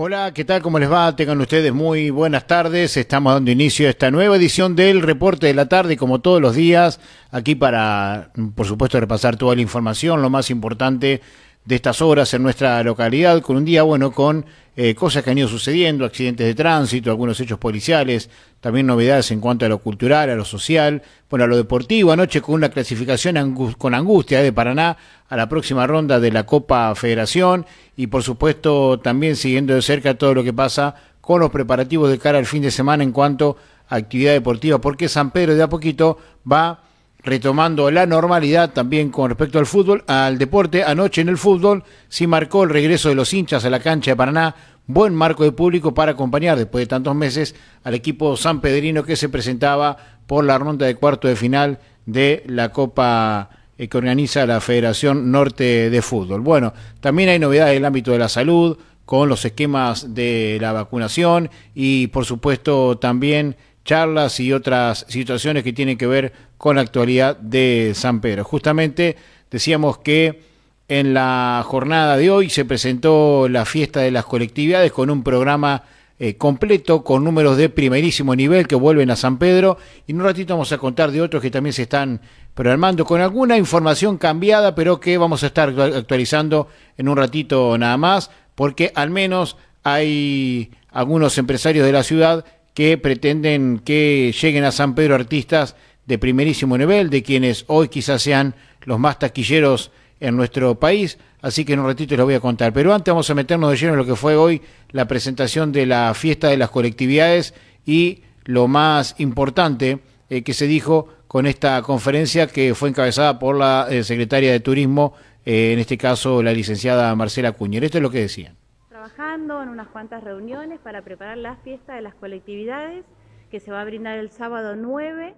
Hola, ¿qué tal? ¿Cómo les va? Tengan ustedes muy buenas tardes. Estamos dando inicio a esta nueva edición del Reporte de la Tarde, como todos los días, aquí para, por supuesto, repasar toda la información, lo más importante de estas obras en nuestra localidad, con un día, bueno, con eh, cosas que han ido sucediendo, accidentes de tránsito, algunos hechos policiales, también novedades en cuanto a lo cultural, a lo social, bueno, a lo deportivo, anoche con una clasificación con angustia eh, de Paraná a la próxima ronda de la Copa Federación y por supuesto también siguiendo de cerca todo lo que pasa con los preparativos de cara al fin de semana en cuanto a actividad deportiva, porque San Pedro de a poquito va retomando la normalidad también con respecto al fútbol, al deporte. Anoche en el fútbol sí marcó el regreso de los hinchas a la cancha de Paraná, buen marco de público para acompañar después de tantos meses al equipo San Pedrino que se presentaba por la ronda de cuarto de final de la Copa eh, que organiza la Federación Norte de Fútbol. Bueno, también hay novedades en el ámbito de la salud, con los esquemas de la vacunación y por supuesto también charlas y otras situaciones que tienen que ver con la actualidad de San Pedro. Justamente decíamos que en la jornada de hoy se presentó la fiesta de las colectividades con un programa eh, completo, con números de primerísimo nivel que vuelven a San Pedro. Y en un ratito vamos a contar de otros que también se están programando, con alguna información cambiada, pero que vamos a estar actualizando en un ratito nada más, porque al menos hay algunos empresarios de la ciudad que pretenden que lleguen a San Pedro artistas de primerísimo nivel, de quienes hoy quizás sean los más taquilleros en nuestro país, así que en un ratito les voy a contar. Pero antes vamos a meternos de lleno en lo que fue hoy la presentación de la fiesta de las colectividades y lo más importante eh, que se dijo con esta conferencia que fue encabezada por la eh, secretaria de Turismo, eh, en este caso la licenciada Marcela Cuñer. Esto es lo que decían. Trabajando en unas cuantas reuniones para preparar la fiesta de las colectividades que se va a brindar el sábado 9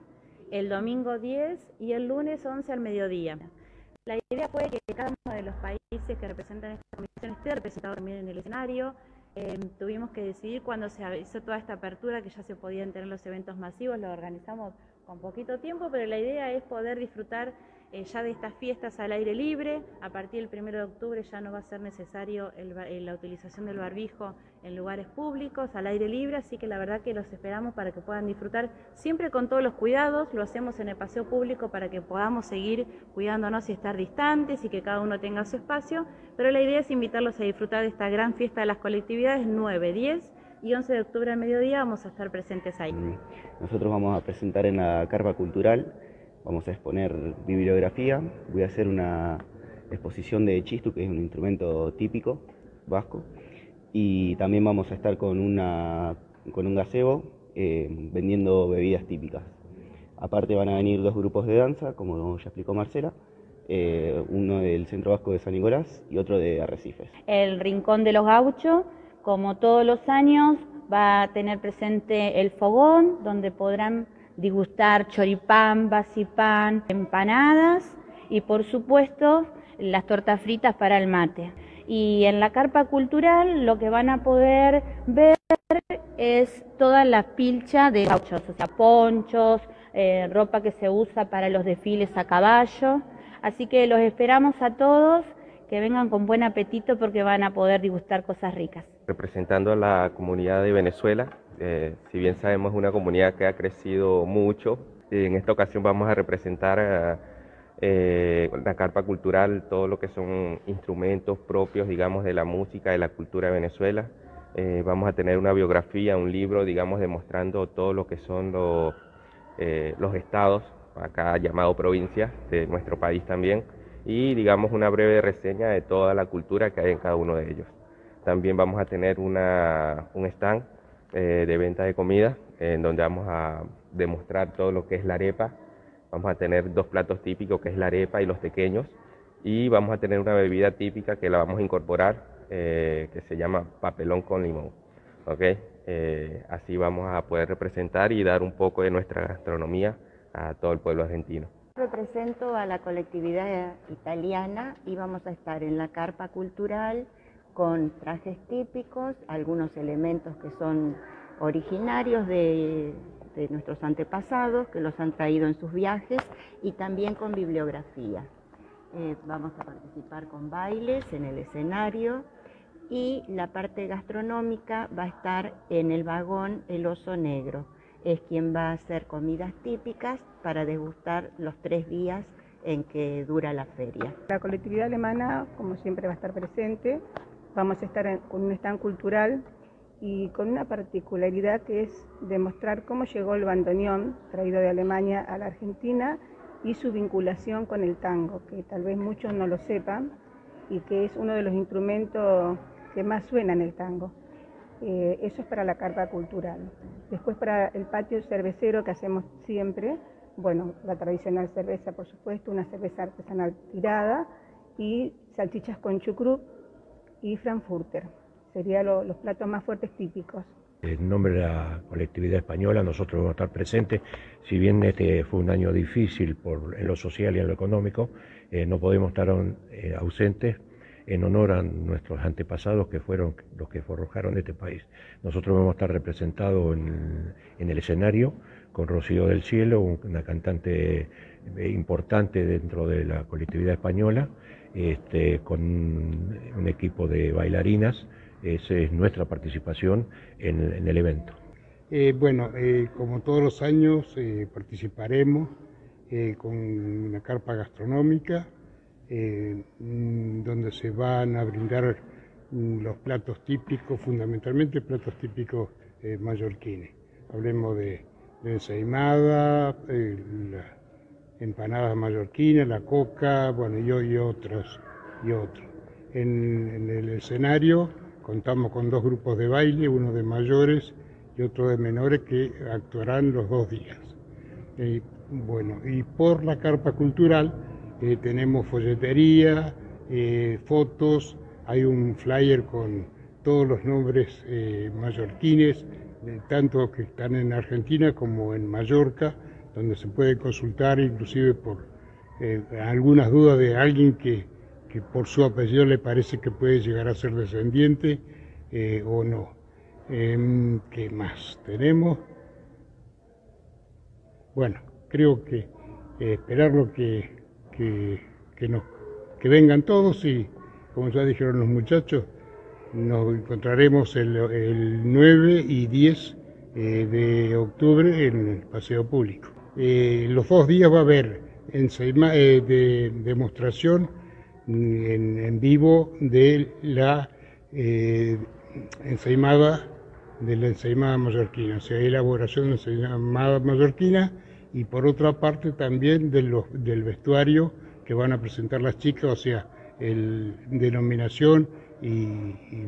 el domingo 10 y el lunes 11 al mediodía. La idea fue que cada uno de los países que representan esta comisión esté representado también en el escenario. Em, tuvimos que decidir cuando se hizo toda esta apertura que ya se podían tener los eventos masivos, lo organizamos con poquito tiempo, pero la idea es poder disfrutar eh, ya de estas fiestas al aire libre, a partir del 1 de octubre ya no va a ser necesario eh, la utilización del barbijo en lugares públicos, al aire libre, así que la verdad que los esperamos para que puedan disfrutar siempre con todos los cuidados, lo hacemos en el paseo público para que podamos seguir cuidándonos y estar distantes y que cada uno tenga su espacio, pero la idea es invitarlos a disfrutar de esta gran fiesta de las colectividades 9, 10 y 11 de octubre al mediodía vamos a estar presentes ahí. Nosotros vamos a presentar en la carpa cultural Vamos a exponer bibliografía, voy a hacer una exposición de chistu, que es un instrumento típico vasco, y también vamos a estar con, una, con un gazebo eh, vendiendo bebidas típicas. Aparte van a venir dos grupos de danza, como ya explicó Marcela, eh, uno del Centro Vasco de San Nicolás y otro de Arrecifes. El Rincón de los Gauchos, como todos los años, va a tener presente el fogón, donde podrán degustar choripán, basipán, empanadas y por supuesto las tortas fritas para el mate. Y en la carpa cultural lo que van a poder ver es toda la pilcha de gauchos, o ponchos, eh, ropa que se usa para los desfiles a caballo. Así que los esperamos a todos, que vengan con buen apetito porque van a poder degustar cosas ricas. Representando a la comunidad de Venezuela, eh, si bien sabemos una comunidad que ha crecido mucho, en esta ocasión vamos a representar eh, eh, la carpa cultural, todo lo que son instrumentos propios, digamos, de la música, de la cultura de Venezuela. vamos a tener una biografía, un libro, digamos, demostrando todo lo que son los, estados, acá llamado provincia, de nuestro país también, y digamos una breve reseña de toda la cultura que hay en cada uno de ellos. También vamos a tener un stand eh, de venta de comida, en donde vamos a demostrar todo lo que es la arepa. Vamos a tener dos platos típicos, que es la arepa y los pequeños, y vamos a tener una bebida típica que la vamos a incorporar, eh, que se llama papelón con limón. ok... Eh, así vamos a poder representar y dar un poco de nuestra gastronomía a todo el pueblo argentino. Represento a la colectividad italiana y vamos a estar en la carpa cultural con trajes típicos, algunos elementos que son originarios de, nuestros antepasados, que los han traído en sus viajes, y también con bibliografía. Eh, vamos a participar con bailes en el escenario y la parte gastronómica va a estar en el vagón El Oso Negro. Es quien va a hacer comidas típicas para degustar los tres días en que dura la feria. La colectividad alemana, como siempre, va a estar presente Vamos a estar en, con un stand cultural y con una particularidad que es demostrar cómo llegó el bandoneón traído de Alemania a la Argentina y su vinculación con el tango, que tal vez muchos no lo sepan y que es uno de los instrumentos que más suena en el tango. Eh, eso es para la carta cultural. Después para el patio cervecero que hacemos siempre, bueno, la tradicional cerveza por supuesto, una cerveza artesanal tirada y salchichas con chucrut y frankfurter. Serían los platos más fuertes típicos. En nombre de la colectividad española, nosotros vamos a estar presentes. Si bien este fue un año difícil por, en lo social y en lo económico, eh, no podemos estar eh, ausentes en honor a nuestros antepasados que fueron los que forjaron este país. Nosotros vamos a estar representados en el escenario con Rocío del Cielo, una cantante eh, importante dentro de la colectividad española, este, con un equipo de bailarinas. Esa es nuestra participación en, el evento. Eh, bueno, eh, como todos los años eh, participaremos con una carpa gastronómica mm, donde se van a brindar mm, los platos típicos, fundamentalmente platos típicos mallorquines. Hablemos de, de ensaimada, la, empanadas mallorquinas, la coca, bueno, yo y otros, y otros. En, el escenario contamos con dos grupos de baile, uno de mayores y otro de menores que actuarán los dos días. bueno, y por la carpa cultural eh, tenemos folletería, eh, fotos, hay un flyer con todos los nombres eh, mallorquines, tanto que están en Argentina como en Mallorca donde se puede consultar inclusive por eh, algunas dudas de alguien que, por su apellido le parece que puede llegar a ser descendiente eh, o no. Em, ¿Qué más tenemos? Bueno, creo que eh, esperar lo que, nos, vengan todos y, como ya dijeron los muchachos, nos encontraremos el 9 y 10 de octubre en el paseo público. En eh, los dos días va a haber en eh, de, demostración mm, en, vivo de la eh, ensaimada de la ensaimada mallorquina, o sea, elaboración de la ensaimada mallorquina y por otra parte también los, del vestuario que van a presentar las chicas, o sea, el denominación y,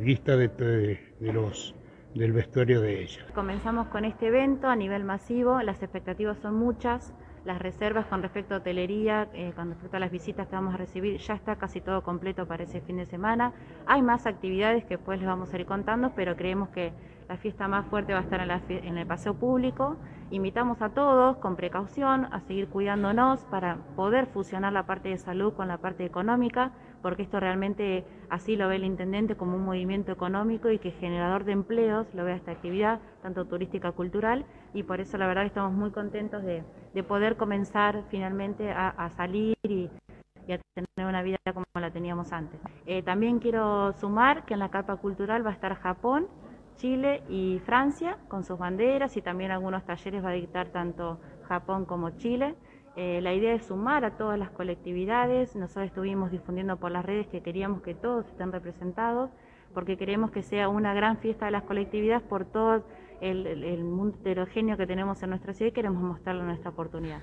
vista de los del vestuario de ella. Comenzamos con este evento a nivel masivo, las expectativas son muchas, las reservas con respecto a hotelería, eh, con respecto a las visitas que vamos a recibir, ya está casi todo completo para ese fin de semana. Hay más actividades que después les vamos a ir contando, pero creemos que la fiesta más fuerte va a estar en el paseo público. Invitamos a todos con precaución a seguir cuidándonos para poder fusionar la parte de salud con la parte económica porque esto realmente así lo ve el intendente como un movimiento económico y que generador de empleos, lo ve esta actividad, tanto turística, cultural, y por eso la verdad que estamos muy contentos de, poder comenzar finalmente a, salir y, a tener una vida como la teníamos antes. Eh, también quiero sumar que en la capa cultural va a estar Japón, Chile y Francia con sus banderas y también algunos talleres va a dictar tanto Japón como Chile. Eh, la idea es sumar a todas las colectividades. Nosotros estuvimos difundiendo por las redes que queríamos que todos estén representados, porque queremos que sea una gran fiesta de las colectividades por todo el, mundo heterogéneo que tenemos en nuestra ciudad y queremos mostrarle nuestra oportunidad.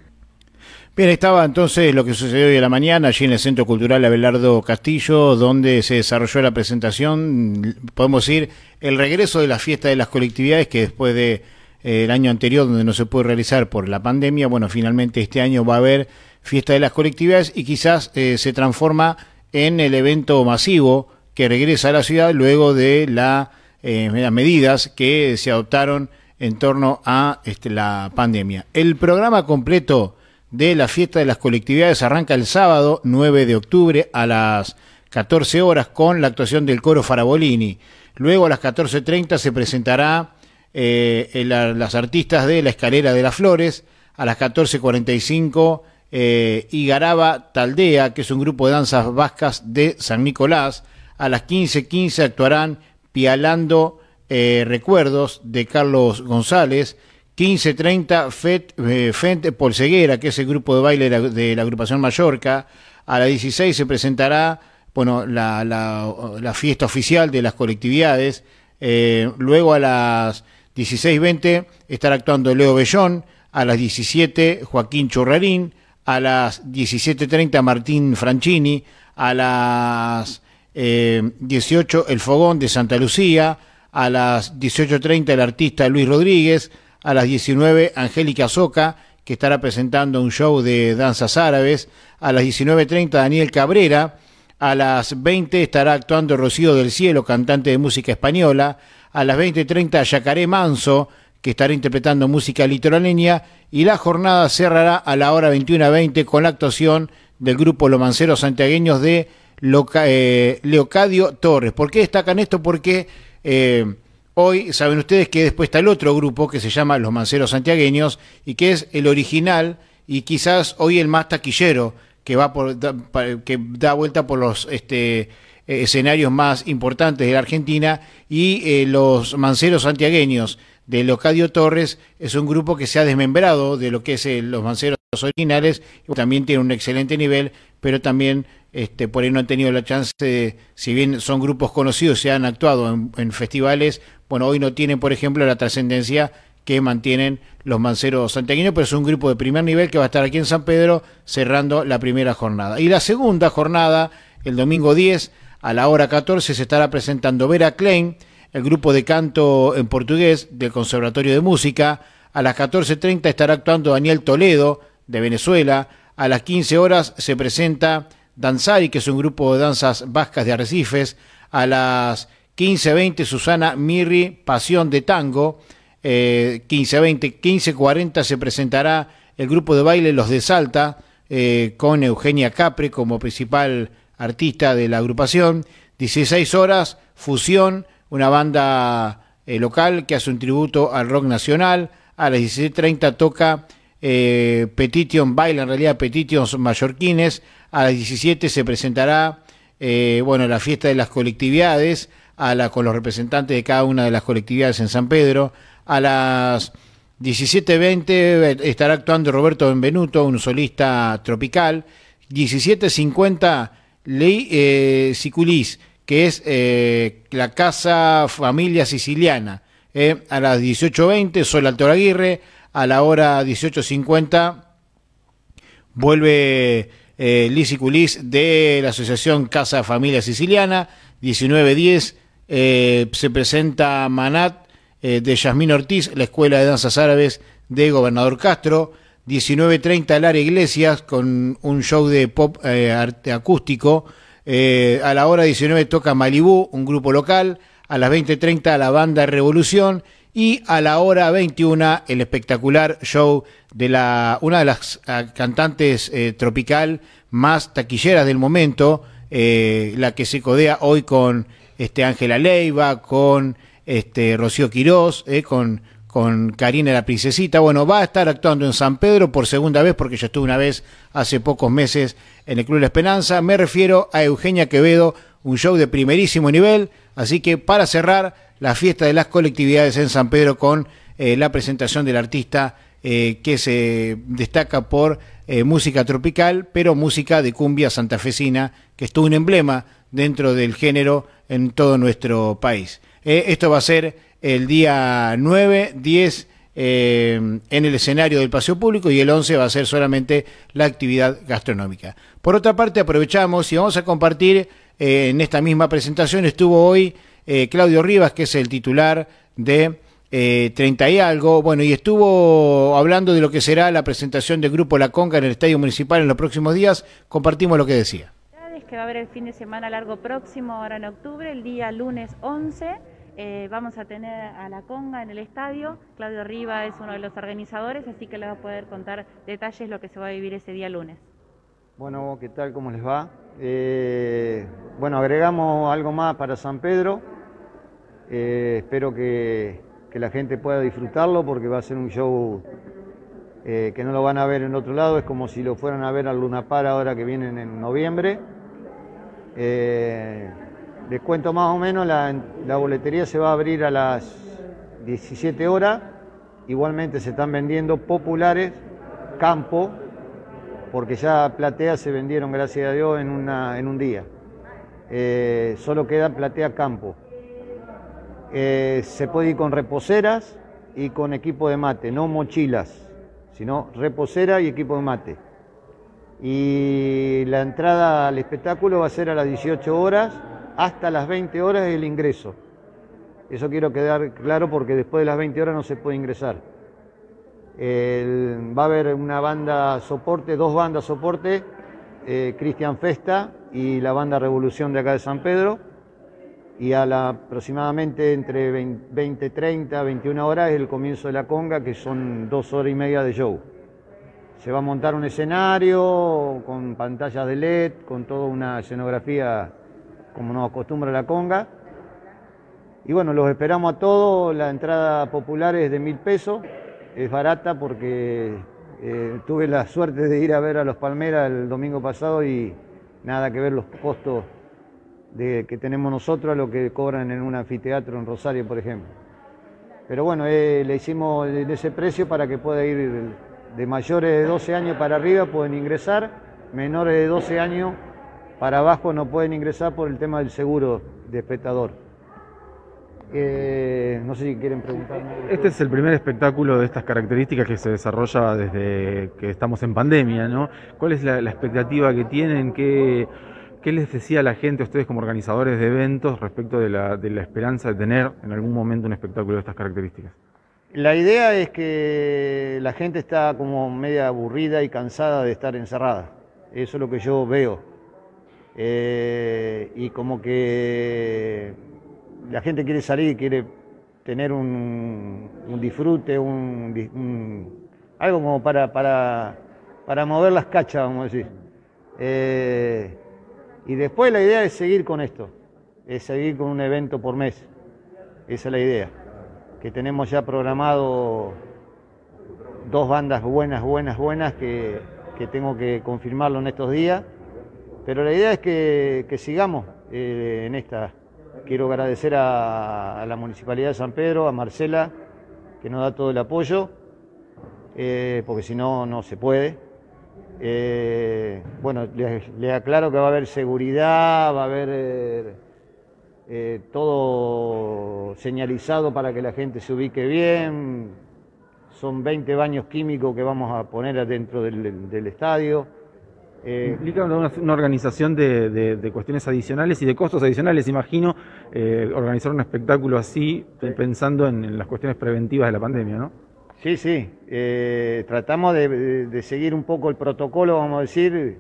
Bien, estaba entonces lo que sucedió hoy de la mañana allí en el Centro Cultural Abelardo Castillo, donde se desarrolló la presentación, podemos decir, el regreso de la fiesta de las colectividades que después de eh, el año anterior donde no se pudo realizar por la pandemia, bueno, finalmente este año va a haber fiesta de las colectividades y quizás eh, se transforma en el evento masivo que regresa a la ciudad luego de eh, las medidas que se adoptaron en torno a este, la pandemia. El programa completo de la fiesta de las colectividades arranca el sábado 9 de octubre a las 14 horas con la actuación del coro Farabolini. Luego a las 14.30 se presentará eh, eh, las artistas de La Escalera de las Flores, a las 14.45 y eh, Garaba Taldea, que es un grupo de danzas vascas de San Nicolás, a las 15.15 actuarán Pialando Recuerdos de Carlos González, 15.30 Fente Polceguera Polseguera, que es el grupo de baile de la, agrupación Mallorca, a las 16 se presentará bueno, la, fiesta oficial de las colectividades, luego a las 16.20 estará actuando Leo Bellón, a las 17 Joaquín Churrarín, a las 17.30 Martín Franchini, a las 18 eh, El Fogón de Santa Lucía, a las 18.30 el artista Luis Rodríguez, a las 19 Angélica Soca, que estará presentando un show de danzas árabes, a las 19.30 Daniel Cabrera, a las 20 estará actuando Rocío del Cielo, cantante de música española, a las 20.30 Yacaré Manso, que estará interpretando música litoraleña, y la jornada cerrará a la hora 21.20 con la actuación del grupo Los Manceros Santiagueños de eh, Leocadio Torres. ¿Por qué destacan esto? Porque eh, hoy saben ustedes que después está el otro grupo que se llama Los Manceros Santiagueños y que es el original y quizás hoy el más taquillero que va por, da, que da vuelta por los este, eh, escenarios más importantes de la Argentina y eh, los manceros santiagueños de Cadio Torres es un grupo que se ha desmembrado de lo que es eh, los manceros originales, también tiene un excelente nivel, pero también este, por ahí no han tenido la chance, de, si bien son grupos conocidos, se han actuado en, en festivales, bueno, hoy no tienen, por ejemplo, la trascendencia que mantienen los manceros santiagueños, pero es un grupo de primer nivel que va a estar aquí en San Pedro cerrando la primera jornada. Y la segunda jornada, el domingo 10, a la hora 14 se estará presentando Vera Klein, el grupo de canto en portugués del Conservatorio de Música. A las 14.30 estará actuando Daniel Toledo, de Venezuela. A las 15 horas se presenta Danzari, que es un grupo de danzas vascas de Arrecifes. A las 15.20 Susana Mirri, Pasión de Tango. 15.20, eh, 15.40 se presentará el grupo de baile Los de Salta, eh, con Eugenia Capre como principal artista de la agrupación. 16 horas, Fusión, una banda eh, local que hace un tributo al rock nacional. A las 16.30 toca eh, Petition, baila en realidad Petitions mallorquines. A las 17 se presentará eh, bueno, la fiesta de las colectividades a la, con los representantes de cada una de las colectividades en San Pedro. A las 17.20 estará actuando Roberto Benvenuto, un solista tropical. 17.50 Ley eh, Siculis, que es eh, la Casa Familia Siciliana, eh, a las 18.20, Sol Alto Aguirre, a la hora 18.50 vuelve eh, Siculis de la Asociación Casa Familia Siciliana, 19.10 se presenta Manat de Yasmín Ortiz, la Escuela de Danzas Árabes de Gobernador Castro, 19.30 Lara Iglesias con un show de pop eh, arte acústico. Eh, a la hora 19 toca Malibú, un grupo local. A las 20.30 la banda Revolución. Y a la hora 21 el espectacular show de la, una de las ah, cantantes eh, tropical más taquilleras del momento, la que se codea hoy con este Ángela Leiva, con este Rocío Quirós, con con Karina la Princesita. Bueno, va a estar actuando en San Pedro por segunda vez, porque yo estuve una vez hace pocos meses en el Club La Esperanza. Me refiero a Eugenia Quevedo, un show de primerísimo nivel. Así que para cerrar la fiesta de las colectividades en San Pedro con eh, la presentación del artista eh, que se destaca por eh, música tropical, pero música de cumbia santafesina, que es un emblema dentro del género en todo nuestro país. esto va a ser el día 9, 10 eh, en el escenario del paseo público y el 11 va a ser solamente la actividad gastronómica. Por otra parte, aprovechamos y vamos a compartir eh, en esta misma presentación, estuvo hoy eh, Claudio Rivas, que es el titular de... 30 y algo, bueno, y estuvo hablando de lo que será la presentación del Grupo La Conca en el Estadio Municipal en los próximos días, compartimos lo que decía. Que va a haber el fin de semana largo próximo, ahora en octubre, el día lunes 11, eh, vamos a tener a la conga en el estadio. Claudio Riva es uno de los organizadores, así que le va a poder contar detalles lo que se va a vivir ese día lunes. Bueno, ¿qué tal? ¿Cómo les va? Eh, bueno, agregamos algo más para San Pedro. Eh, espero que, la gente pueda disfrutarlo porque va a ser un show que no lo van a ver en otro lado. Es como si lo fueran a ver a Luna Par ahora que vienen en noviembre les cuento más o menos, la, boletería se va a abrir a las 17 horas. Igualmente se están vendiendo populares, campo, porque ya plateas se vendieron, gracias a Dios, en, en un día. Eh, solo queda platea campo. Eh, se puede ir con reposeras y con equipo de mate, no mochilas, sino reposera y equipo de mate. Y la entrada al espectáculo va a ser a las 18 horas hasta las 20 horas el ingreso. Eso quiero quedar claro porque después de las 20 horas no se puede ingresar. va a haber una banda soporte, dos bandas soporte, eh, Cristian Festa y la banda Revolución de acá de San Pedro. Y a la, aproximadamente entre 20, 30, 21 horas es el comienzo de la conga, que son dos horas y media de show. Se va a montar un escenario con pantallas de LED, con toda una escenografía como nos acostumbra la conga. Y bueno, los esperamos a todos, la entrada popular es de mil pesos, es barata porque eh, tuve la suerte de ir a ver a los Palmeras el domingo pasado y nada que ver los costos que tenemos nosotros a lo que cobran en un anfiteatro en Rosario, por ejemplo. Pero bueno, eh, le hicimos ese precio para que pueda ir de mayores de 12 años para arriba, pueden ingresar, menores de 12 años para abajo no pueden ingresar por el tema del seguro de espectador. no sé si quieren preguntarme. Este es el primer espectáculo de estas características que se desarrolla desde que estamos en pandemia, ¿no? ¿Cuál es la, expectativa que tienen? ¿Qué, les decía la gente, ustedes como organizadores de eventos, respecto de la, esperanza de tener en algún momento un espectáculo de estas características? La idea es que la gente está como media aburrida y cansada de estar encerrada. Eso es lo que yo veo. Eh, y como que la gente quiere salir, quiere tener un, disfrute, un, algo como para, para, mover las cachas, vamos a decir. Eh, y después la idea es seguir con esto, es seguir con un evento por mes. Esa es la idea, que tenemos ya programado dos bandas buenas, buenas, buenas que tengo que confirmarlo en estos días pero la idea es que, sigamos eh, en esta. Quiero agradecer a, la Municipalidad de San Pedro, a Marcela, que nos da todo el apoyo, eh, porque si no, no se puede. Eh, bueno, les, aclaro que va a haber seguridad, va a haber todo señalizado para que la gente se ubique bien. Son 20 baños químicos que vamos a poner adentro del estadio eh, implica una, organización de, cuestiones adicionales y de costos adicionales. Imagino eh, organizar un espectáculo así, pensando en, las cuestiones preventivas de la pandemia, ¿no? Sí, sí. Eh, tratamos de, seguir un poco el protocolo, vamos a decir.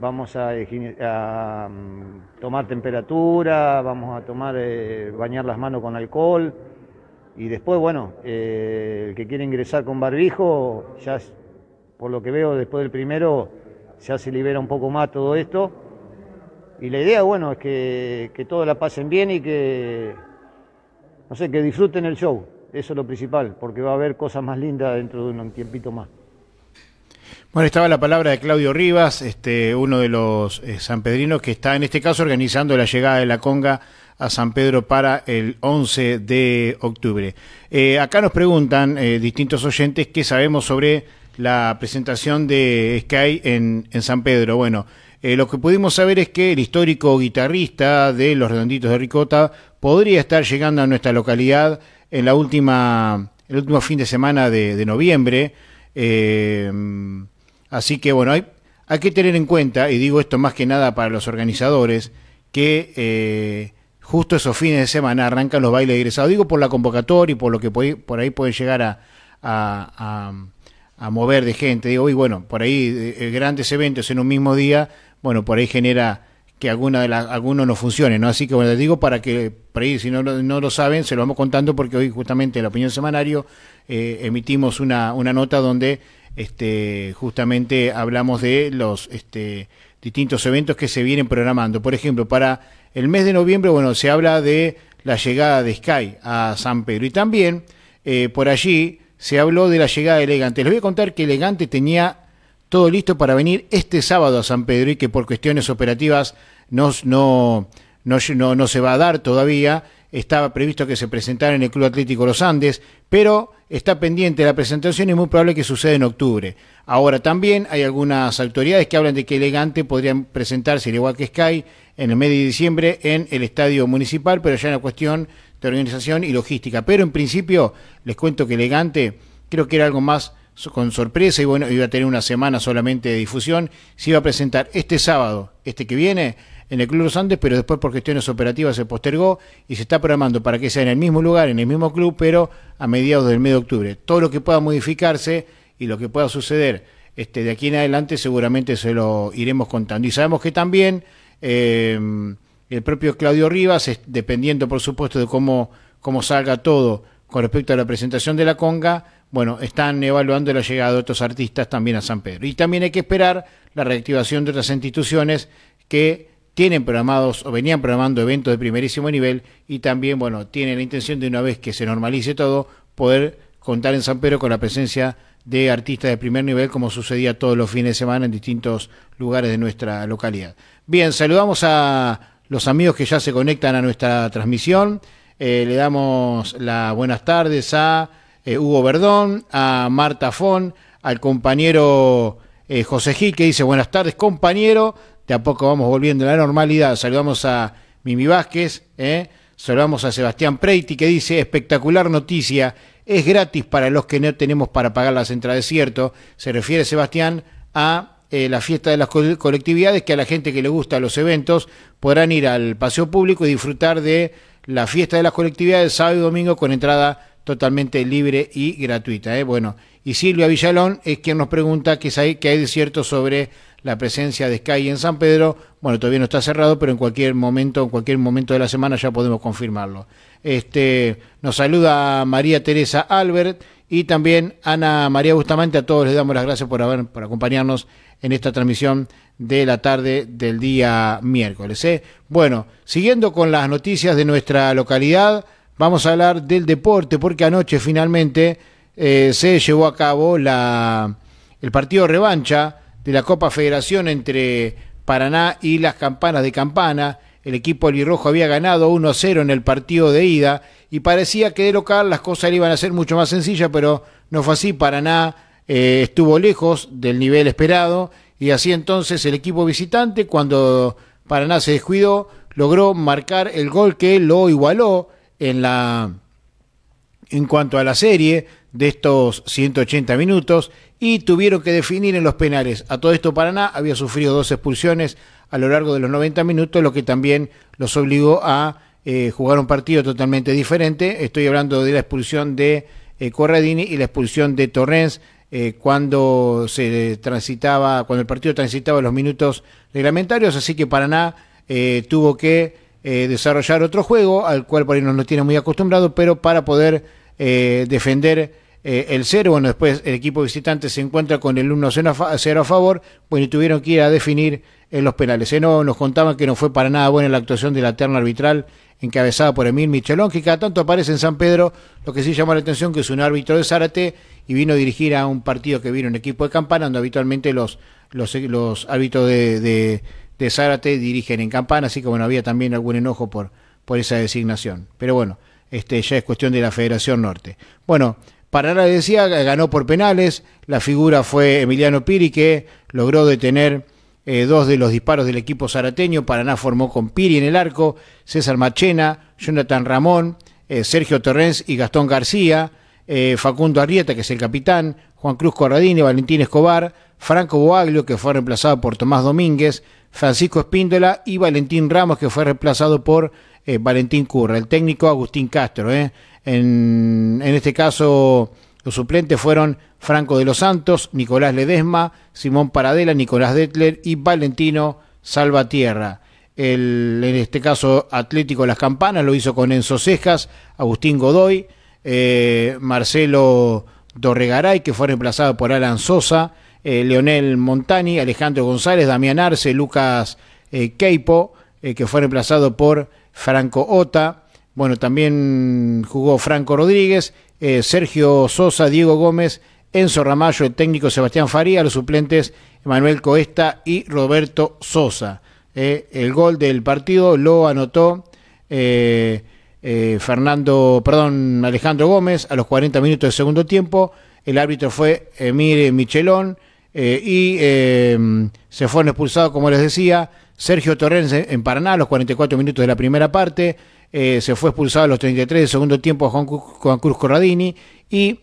Vamos a, a mm, tomar temperatura, vamos a tomar, eh, bañar las manos con alcohol. Y después, bueno, el que quiere ingresar con barbijo, ya por lo que veo, después del primero ya se libera un poco más todo esto. Y la idea, bueno, es que, que todos la pasen bien y que, no sé, que disfruten el show. Eso es lo principal, porque va a haber cosas más lindas dentro de un tiempito más. Bueno, estaba la palabra de Claudio Rivas, este, uno de los eh, sanpedrinos que está en este caso organizando la llegada de la conga a San Pedro para el 11 de octubre. Eh, acá nos preguntan eh, distintos oyentes qué sabemos sobre la presentación de Sky en, San Pedro. Bueno, eh, lo que pudimos saber es que el histórico guitarrista de Los Redonditos de Ricota podría estar llegando a nuestra localidad en la última, el último fin de semana de, noviembre. Eh, así que bueno, hay, que tener en cuenta, y digo esto más que nada para los organizadores, que eh, justo esos fines de semana arrancan los bailes de egresados. Digo por la convocatoria y por lo que por ahí puede llegar a a mover de gente. Digo, y bueno, por ahí eh, eh, grandes eventos en un mismo día, bueno, por ahí genera que alguna de alguno no funcione, ¿no? Así que bueno, les digo para que por ahí si no, no lo saben, se lo vamos contando porque hoy justamente en la opinión semanario eh, emitimos una, una nota donde este justamente hablamos de los este distintos eventos que se vienen programando. Por ejemplo, para el mes de noviembre, bueno, se habla de la llegada de Sky a San Pedro y también por allí se habló de la llegada de Elegante. Les voy a contar que Elegante tenía todo listo para venir este sábado a San Pedro y que por cuestiones operativas no, no, no, se va a dar todavía. Estaba previsto que se presentara en el Club Atlético Los Andes, pero está pendiente la presentación y es muy probable que suceda en octubre. Ahora también hay algunas autoridades que hablan de que Elegante podría presentarse, en igual que Sky, en el medio de diciembre en el Estadio Municipal, pero ya en una cuestión de organización y logística. Pero en principio, les cuento que elegante, creo que era algo más con sorpresa y bueno, iba a tener una semana solamente de difusión. Se iba a presentar este sábado, este que viene, en el Club Los Andes, pero después por cuestiones operativas se postergó y se está programando para que sea en el mismo lugar, en el mismo club, pero a mediados del mes de octubre. Todo lo que pueda modificarse y lo que pueda suceder este, de aquí en adelante seguramente se lo iremos contando. Y sabemos que también... Eh, el propio Claudio Rivas, dependiendo por supuesto de cómo, salga todo con respecto a la presentación de la conga, bueno, están evaluando la llegada de otros artistas también a San Pedro. Y también hay que esperar la reactivación de otras instituciones que tienen programados o venían programando eventos de primerísimo nivel y también, bueno, tienen la intención de una vez que se normalice todo, poder contar en San Pedro con la presencia de artistas de primer nivel como sucedía todos los fines de semana en distintos lugares de nuestra localidad. Bien, saludamos a los amigos que ya se conectan a nuestra transmisión. Eh, le damos las buenas tardes a eh, Hugo Verdón, a Marta Fon, al compañero eh, José Gil que dice buenas tardes compañero, de a poco vamos volviendo a la normalidad. Saludamos a Mimi Vázquez, saludamos a Sebastián Preiti que dice espectacular noticia, es gratis para los que no tenemos para pagar la central de cierto. Se refiere Sebastián a eh, la fiesta de las colectividades, que a la gente que le gusta los eventos podrán ir al paseo público y disfrutar de la fiesta de las colectividades sábado y domingo con entrada totalmente libre y gratuita. ¿eh? Bueno, y Silvia Villalón es quien nos pregunta qué hay, qué hay de cierto sobre la presencia de Sky en San Pedro. Bueno, todavía no está cerrado, pero en cualquier momento, en cualquier momento de la semana ya podemos confirmarlo. Este, nos saluda María Teresa Albert y también Ana María Bustamante. A todos les damos las gracias por, haber, por acompañarnos en esta transmisión de la tarde del día miércoles. ¿eh? Bueno, siguiendo con las noticias de nuestra localidad, vamos a hablar del deporte, porque anoche finalmente eh, se llevó a cabo la, el partido revancha de la Copa Federación entre Paraná y las Campanas de Campana. El equipo Lirrojo había ganado 1-0 en el partido de ida y parecía que de local las cosas iban a ser mucho más sencillas, pero no fue así. Paraná eh, estuvo lejos del nivel esperado y así entonces el equipo visitante, cuando Paraná se descuidó, logró marcar el gol que lo igualó en la en cuanto a la serie de estos 180 minutos y tuvieron que definir en los penales. A todo esto Paraná había sufrido dos expulsiones a lo largo de los 90 minutos, lo que también los obligó a eh, jugar un partido totalmente diferente. Estoy hablando de la expulsión de eh, Corradini y la expulsión de Torrens eh, cuando se transitaba, cuando el partido transitaba los minutos reglamentarios, así que Paraná eh, tuvo que eh, desarrollar otro juego, al cual por ahí no nos tiene muy acostumbrado, pero para poder defender el cero, bueno, después el equipo visitante se encuentra con el 1-0 a, favor, pues tuvieron que ir a definir en los penales. No nos contaban que no fue para nada buena la actuación de la terna arbitral encabezada por Emil Michelón, que cada tanto aparece en San Pedro, lo que sí llama la atención que es un árbitro de Zárate y vino a dirigir a un partido que vino un equipo de Campana, donde habitualmente los, los, árbitros de, Zárate dirigen en Campana, así que bueno, había también algún enojo por, por esa designación. Pero bueno, este ya es cuestión de la Federación Norte. Bueno, Paraná decía, ganó por penales, la figura fue Emiliano Piri, que logró detener eh, dos de los disparos del equipo zarateño, Paraná formó con Piri en el arco, César Machena, Jonathan Ramón, eh, Sergio Torrens y Gastón García, eh, Facundo Arrieta, que es el capitán, Juan Cruz Corradini, Valentín Escobar, Franco Boaglio, que fue reemplazado por Tomás Domínguez, Francisco Espíndola y Valentín Ramos, que fue reemplazado por eh, Valentín Curra, el técnico Agustín Castro. Eh. En, este caso, los suplentes fueron Franco de los Santos, Nicolás Ledesma, Simón Paradela, Nicolás Detler y Valentino Salvatierra. El, en este caso Atlético Las Campanas lo hizo con Enzo Cejas, Agustín Godoy, eh, Marcelo Dorregaray, que fue reemplazado por Alan Sosa, eh, Leonel Montani, Alejandro González, Damián Arce, Lucas eh, Keipo, que fue reemplazado por Franco Ota. Bueno, también jugó Franco Rodríguez, Sergio Sosa, Diego Gómez, Enzo Ramallo, el técnico Sebastián Faría, los suplentes Manuel Coesta y Roberto Sosa. el gol del partido lo anotó eh, Fernando, perdón, Alejandro Gómez a los 40 minutos del segundo tiempo. El árbitro fue Emir Michelón eh, y em, se fueron expulsados, como les decía, Sergio Torrens en Paraná a los 44 minutos de la primera parte. Eh, se fue expulsado a los 33 del segundo tiempo Juan, Juan Cruz Corradini y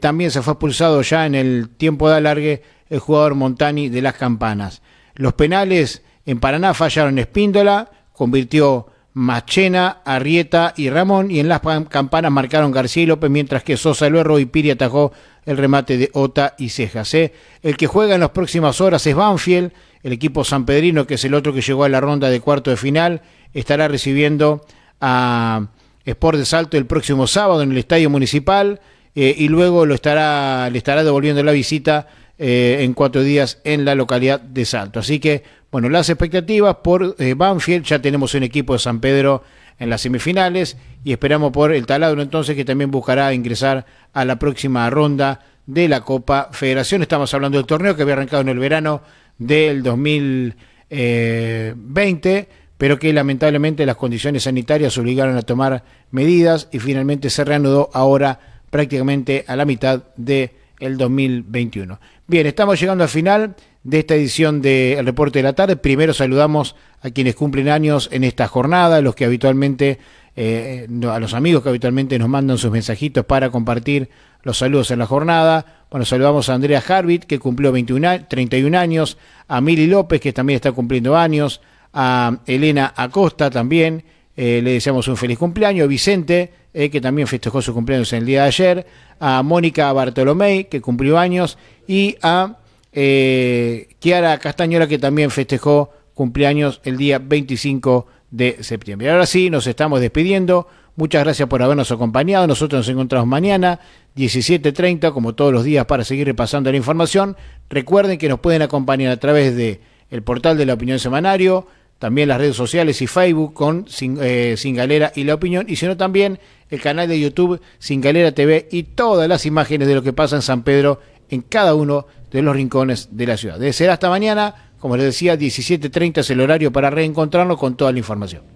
también se fue expulsado ya en el tiempo de alargue el jugador Montani de las Campanas. Los penales en Paraná fallaron Espíndola, convirtió Machena, Arrieta y Ramón. Y en las campanas marcaron García y López, mientras que Sosa Luero y Piri atajó el remate de Ota y Cejas. ¿eh? El que juega en las próximas horas es Banfield, el equipo sanpedrino, que es el otro que llegó a la ronda de cuarto de final. Estará recibiendo a Sport de Salto el próximo sábado en el Estadio Municipal. Eh, y luego lo estará, le estará devolviendo la visita eh, en cuatro días en la localidad de Salto. Así que, bueno, las expectativas por eh, Banfield, ya tenemos un equipo de San Pedro en las semifinales y esperamos por el taladro entonces que también buscará ingresar a la próxima ronda de la Copa Federación. Estamos hablando del torneo que había arrancado en el verano del 2020 eh, pero que lamentablemente las condiciones sanitarias obligaron a tomar medidas y finalmente se reanudó ahora prácticamente a la mitad de el 2021. Bien, estamos llegando al final de esta edición del Reporte de la Tarde. Primero saludamos a quienes cumplen años en esta jornada, los que habitualmente, eh, a los amigos que habitualmente nos mandan sus mensajitos para compartir los saludos en la jornada. Bueno, saludamos a Andrea Harvit, que cumplió 31 años, a Mili López, que también está cumpliendo años, a Elena Acosta también, eh, le deseamos un feliz cumpleaños, Vicente, eh, que también festejó su cumpleaños el día de ayer, a Mónica Bartolomé, que cumplió años, y a Kiara eh, Castañola, que también festejó cumpleaños el día 25 de septiembre. Ahora sí, nos estamos despidiendo. Muchas gracias por habernos acompañado. Nosotros nos encontramos mañana, 17.30, como todos los días, para seguir repasando la información. Recuerden que nos pueden acompañar a través de el portal de la opinión semanario, también las redes sociales y Facebook con Sin, eh, galera y La Opinión, y sino también el canal de YouTube sin galera TV y todas las imágenes de lo que pasa en San Pedro en cada uno de los rincones de la ciudad. De ser hasta mañana, como les decía, 17.30 es el horario para reencontrarnos con toda la información.